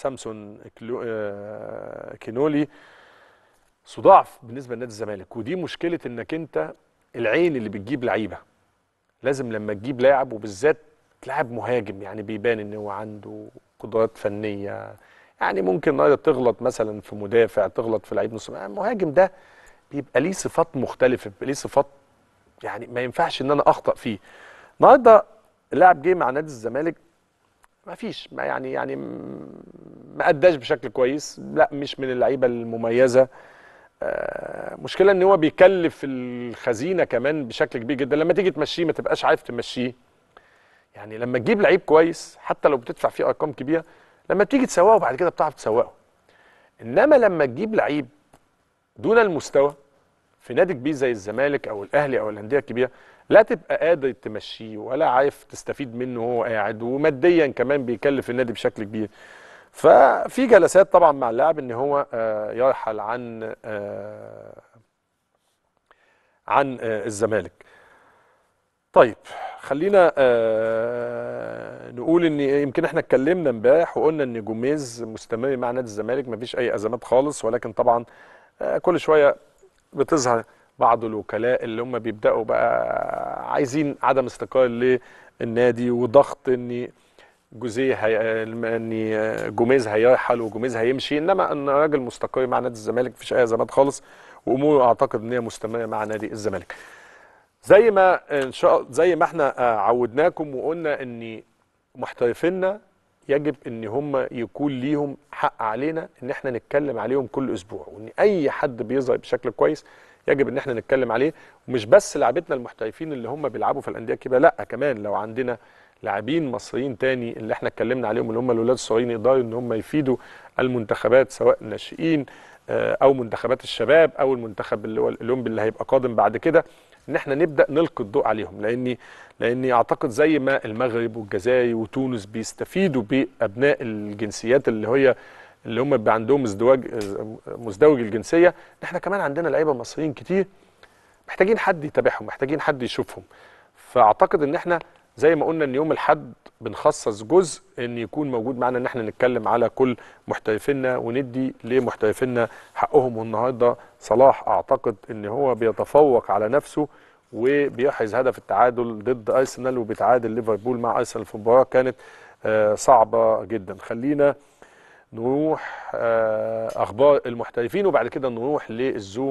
سامسون كلو... آه، كينولي صداع بالنسبه لنادي الزمالك ودي مشكله انك انت العين اللي بتجيب لعيبه لازم لما تجيب لاعب وبالذات لاعب مهاجم يعني بيبان ان هو عنده قدرات فنيه يعني ممكن النهارده تغلط مثلا في مدافع تغلط في لعيب نص المهاجم يعني ده بيبقى ليه صفات مختلفه بيبقى ليه صفات يعني ما ينفعش ان انا اخطا فيه النهارده لاعب جه مع نادي الزمالك ما فيش ما يعني يعني ما اداش بشكل كويس لا مش من اللعيبه المميزه آه، مشكله ان هو بيكلف الخزينه كمان بشكل كبير جدا لما تيجي تمشيه ما تبقاش عارف تمشيه يعني لما تجيب لعيب كويس حتى لو بتدفع فيه ارقام كبيره لما بتيجي تسوقه بعد كده بتعرف تسوقه انما لما تجيب لعيب دون المستوى في نادي كبير زي الزمالك او الاهلي او الانديه الكبيره لا تبقى قادر تمشيه ولا عارف تستفيد منه وهو قاعد وماديا كمان بيكلف النادي بشكل كبير ففي جلسات طبعا مع اللاعب ان هو آه، يرحل عن آه، عن آه، الزمالك طيب خلينا نقول ان يمكن احنا اتكلمنا امبارح وقلنا ان جوميز مستمر مع نادي الزمالك مفيش اي ازمات خالص ولكن طبعا كل شويه بتظهر بعض الوكلاء اللي هم بيبداوا بقى عايزين عدم استقرار للنادي وضغط ان جوزيه هي... ان جوميز هيرحل وجوميز هيمشي انما ان راجل مستقر مع نادي الزمالك مفيش اي ازمات خالص واموره اعتقد ان هي مستمره مع نادي الزمالك. زي ما ان شاء زي ما احنا آه، عودناكم وقلنا ان محترفينا يجب ان هم يكون ليهم حق علينا ان احنا نتكلم عليهم كل اسبوع وان اي حد بيظهر بشكل كويس يجب ان احنا نتكلم عليه ومش بس لعبتنا المحترفين اللي هم بيلعبوا في الانديه الكبيره لا كمان لو عندنا لاعبين مصريين تاني اللي احنا اتكلمنا عليهم اللي هم الاولاد الصغيرين يقدروا ان هم يفيدوا المنتخبات سواء ناشئين آه، او منتخبات الشباب او المنتخب اللي هو الاولمبي اللي هيبقى قادم بعد كده ان احنا نبدا نلقي الضوء عليهم لاني لاني اعتقد زي ما المغرب والجزائر وتونس بيستفيدوا بابناء الجنسيات اللي هي اللي هم بيبقى عندهم ازدواج مزدوج الجنسيه احنا كمان عندنا لعيبه مصريين كتير محتاجين حد يتابعهم محتاجين حد يشوفهم فاعتقد ان احنا زي ما قلنا ان يوم الاحد بنخصص جزء ان يكون موجود معانا ان احنا نتكلم على كل محترفينا وندي لمحترفينا حقهم والنهارده صلاح اعتقد ان هو بيتفوق على نفسه وبيحرز هدف التعادل ضد ارسنال وبيتعادل ليفربول مع ارسنال في مباراه كانت آه، صعبه جدا خلينا نروح آه، اخبار المحترفين وبعد كده نروح للزوم